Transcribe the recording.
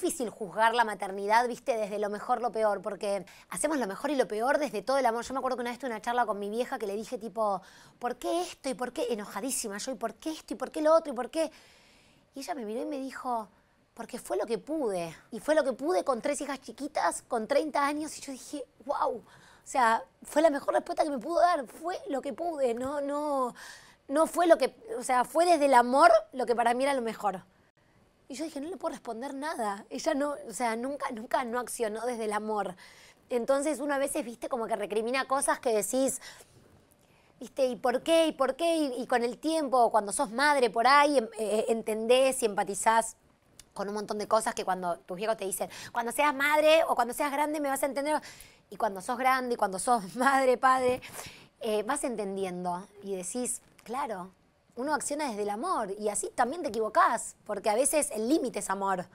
difícil juzgar la maternidad, viste, desde lo mejor, lo peor, porque hacemos lo mejor y lo peor desde todo el amor. Yo me acuerdo que una vez tuve una charla con mi vieja que le dije tipo, ¿por qué esto y por qué? Enojadísima yo, ¿y por qué esto y por qué lo otro y por qué? Y ella me miró y me dijo, porque fue lo que pude. Y fue lo que pude con tres hijas chiquitas, con 30 años, y yo dije, wow. O sea, fue la mejor respuesta que me pudo dar, fue lo que pude, no, no, no fue lo que, o sea, fue desde el amor lo que para mí era lo mejor. Y yo dije, no le puedo responder nada. Ella no, o sea, nunca, nunca no accionó desde el amor. Entonces uno a veces, viste, como que recrimina cosas que decís, viste, ¿y por qué? ¿Y por qué? Y, con el tiempo, cuando sos madre por ahí, em, eh, eh, entendés y empatizás con un montón de cosas que cuando tus viejos te dicen, cuando seas madre o cuando seas grande me vas a entender. Y cuando sos grande y cuando sos madre, padre, eh, vas entendiendo y decís, claro, uno acciona desde el amor y así también te equivocás, porque a veces el límite es amor.